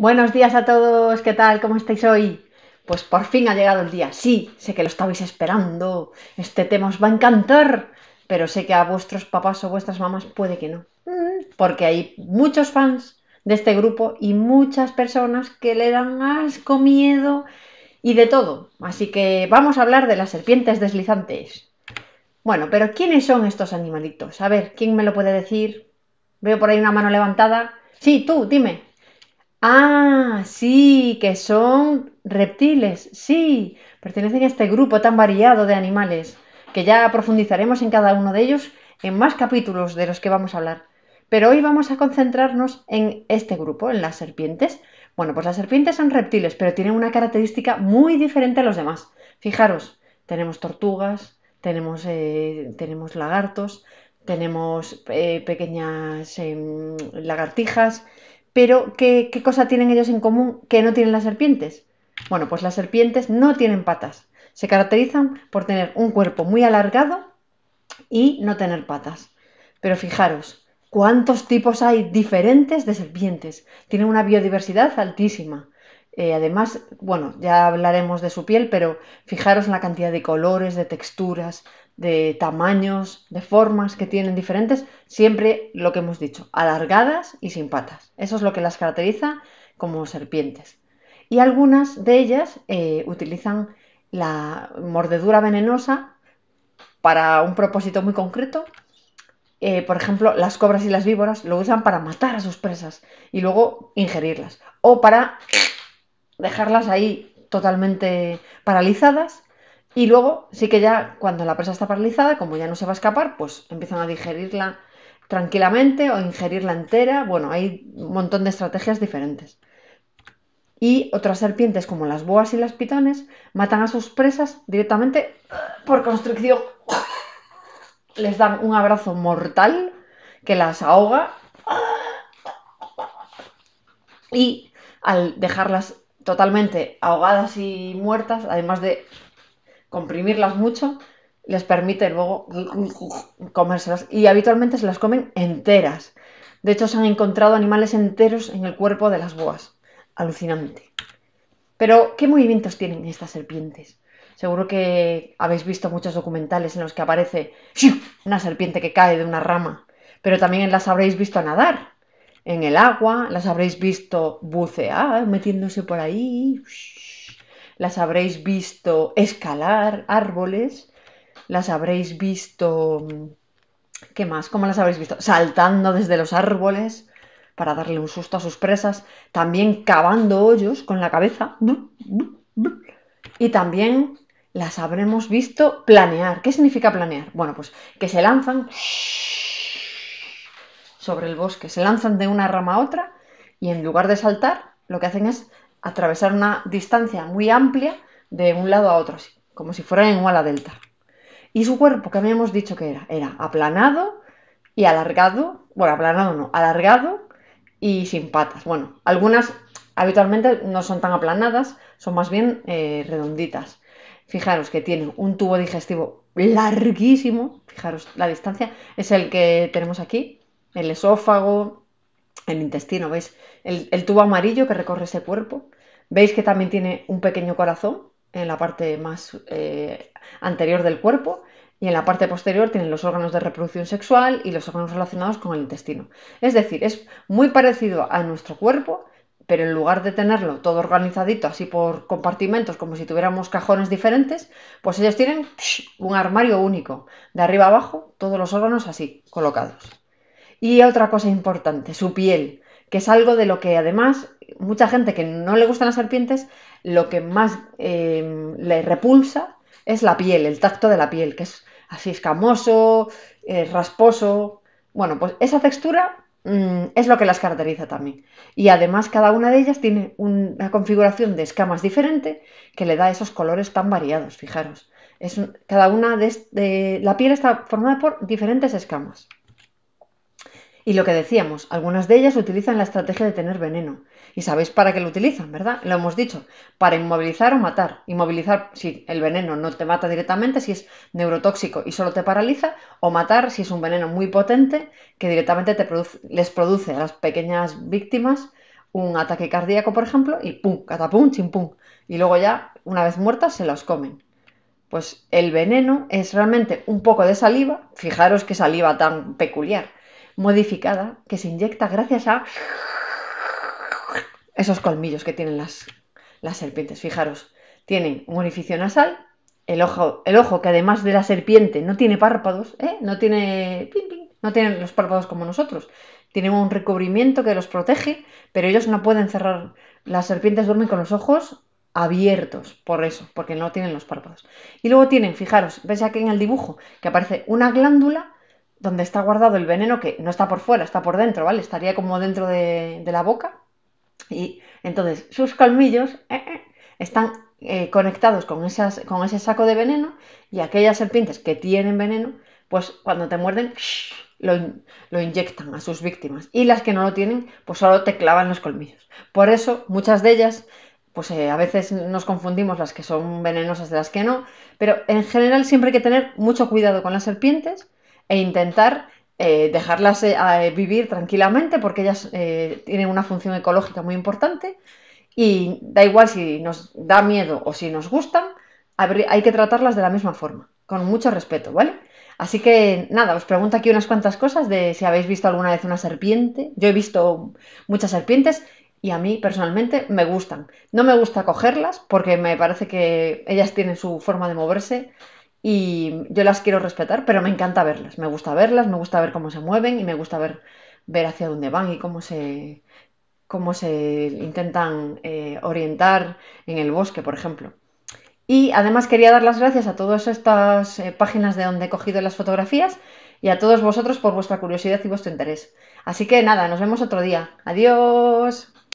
Buenos días a todos, ¿qué tal? ¿Cómo estáis hoy? Pues por fin ha llegado el día. Sí, sé que lo estabais esperando. Este tema os va a encantar, pero sé que a vuestros papás o vuestras mamás puede que no. Mm, porque hay muchos fans de este grupo y muchas personas que le dan asco, miedo y de todo. Así que vamos a hablar de las serpientes deslizantes. Bueno, pero ¿quiénes son estos animalitos? A ver, ¿quién me lo puede decir? Veo por ahí una mano levantada. Sí, tú, dime. Ah, sí, que son reptiles, sí, pertenecen a este grupo tan variado de animales, que ya profundizaremos en cada uno de ellos en más capítulos de los que vamos a hablar. Pero hoy vamos a concentrarnos en este grupo, en las serpientes. Bueno, pues las serpientes son reptiles, pero tienen una característica muy diferente a los demás. Fijaros, tenemos tortugas, tenemos, eh, tenemos lagartos, tenemos eh, pequeñas em, lagartijas, pero, ¿qué, cosa tienen ellos en común que no tienen las serpientes? Bueno, pues las serpientes no tienen patas. Se caracterizan por tener un cuerpo muy alargado y no tener patas. Pero fijaros, ¿cuántos tipos hay diferentes de serpientes? Tienen una biodiversidad altísima. Eh, además, bueno, ya hablaremos de su piel, pero fijaros en la cantidad de colores, de texturas, de tamaños, de formas que tienen diferentes, siempre lo que hemos dicho, alargadas y sin patas. Eso es lo que las caracteriza como serpientes. Y algunas de ellas eh, utilizan la mordedura venenosa para un propósito muy concreto. Eh, por ejemplo, las cobras y las víboras lo usan para matar a sus presas y luego ingerirlas. O para dejarlas ahí totalmente paralizadas y luego sí que ya cuando la presa está paralizada, como ya no se va a escapar, pues empiezan a digerirla tranquilamente o ingerirla entera. Bueno, hay un montón de estrategias diferentes. Y otras serpientes como las boas y las pitones matan a sus presas directamente por constricción. Les dan un abrazo mortal que las ahoga y al dejarlas totalmente ahogadas y muertas, además de comprimirlas mucho les permite luego comérselas y habitualmente se las comen enteras. De hecho, se han encontrado animales enteros en el cuerpo de las boas. Alucinante. Pero, ¿qué movimientos tienen estas serpientes? Seguro que habéis visto muchos documentales en los que aparece una serpiente que cae de una rama, pero también las habréis visto nadar en el agua, las habréis visto bucear, metiéndose por ahí las habréis visto escalar árboles, las habréis visto... Mm, ¿Qué más? ¿Cómo las habréis visto? Saltando desde los árboles para darle un susto a sus presas, también cavando hoyos con la cabeza. Y también las habremos visto planear. ¿Qué significa planear? Bueno, pues que se lanzan sobre el bosque, se lanzan de una rama a otra y en lugar de saltar, lo que hacen es atravesar una distancia muy amplia de un lado a otro, como si fuera en un ala delta. Y su cuerpo, que habíamos dicho que era, era aplanado y alargado, bueno, aplanado no, alargado y sin patas. Bueno, algunas habitualmente no son tan aplanadas, son más bien eh, redonditas. Fijaros que tiene un tubo digestivo larguísimo, fijaros la distancia, es el que tenemos aquí, el esófago, el intestino, ¿veis? el tubo amarillo que recorre ese cuerpo Veis que también tiene un pequeño corazón en la parte más eh, anterior del cuerpo y en la parte posterior tienen los órganos de reproducción sexual y los órganos relacionados con el intestino. Es decir, es muy parecido a nuestro cuerpo, pero en lugar de tenerlo todo organizadito así por compartimentos, como si tuviéramos cajones diferentes, pues ellos tienen un armario único, de arriba abajo, todos los órganos así, colocados. Y otra cosa importante, su piel que es algo de lo que además mucha gente que no le gustan las serpientes, lo que más eh, le repulsa es la piel, el tacto de la piel, que es así escamoso, eh, rasposo. Bueno, pues esa textura mm, es lo que las caracteriza también. Y además cada una de ellas tiene una configuración de escamas diferente que le da esos colores tan variados, fijaros. Es, cada una de la piel está formada por diferentes escamas. Y lo que decíamos, algunas de ellas utilizan la estrategia de tener veneno. Y sabéis para qué lo utilizan, ¿verdad? Lo hemos dicho, para inmovilizar o matar. Inmovilizar si el veneno no te mata directamente, si es neurotóxico y solo te paraliza, o matar si es un veneno muy potente que directamente les produce a las pequeñas víctimas un ataque cardíaco, por ejemplo, y pum, catapum, chimpum. Y luego ya, una vez muertas, se las comen. Pues el veneno es realmente un poco de saliva, fijaros qué saliva tan peculiar modificada que se inyecta gracias a esos colmillos que tienen las, serpientes. Fijaros, tienen un orificio nasal, el ojo, el ojo que además de la serpiente no tiene párpados, ¿eh? no tiene no tienen los párpados como nosotros. Tienen un recubrimiento que los protege, pero ellos no pueden cerrar. Las serpientes duermen con los ojos abiertos, por eso, porque no tienen los párpados. Y luego tienen, fijaros, veis aquí en el dibujo, que aparece una glándula donde está guardado el veneno, que no está por fuera, está por dentro, ¿vale? Estaría como dentro de, la boca. Y entonces sus colmillos eh, eh, están eh, conectados con, esas, con ese saco de veneno y aquellas serpientes que tienen veneno, pues cuando te muerden, lo, lo, inyectan a sus víctimas. Y las que no lo tienen, pues solo te clavan los colmillos. Por eso muchas de ellas, pues a veces nos confundimos las que son venenosas de las que no, pero en general siempre hay que tener mucho cuidado con las serpientes e intentar eh, dejarlas eh, eh, vivir tranquilamente porque ellas tienen una función ecológica muy importante y da igual si nos da miedo o si nos gustan, hay que tratarlas de la misma forma, con mucho respeto, ¿vale? Así que nada, os pregunto aquí unas cuantas cosas de si habéis visto alguna vez una serpiente. Yo he visto muchas serpientes y a mí personalmente me gustan. No me gusta cogerlas porque me parece que ellas tienen su forma de moverse y yo las quiero respetar, pero me encanta verlas, me gusta verlas, me gusta ver cómo se mueven y me gusta ver, ver hacia dónde van y cómo se, cómo se intentan eh, orientar en el bosque, por ejemplo. Y además quería dar las gracias a todas estas eh, páginas de donde he cogido las fotografías y a todos vosotros por vuestra curiosidad y vuestro interés. Así que nada, nos vemos otro día. Adiós.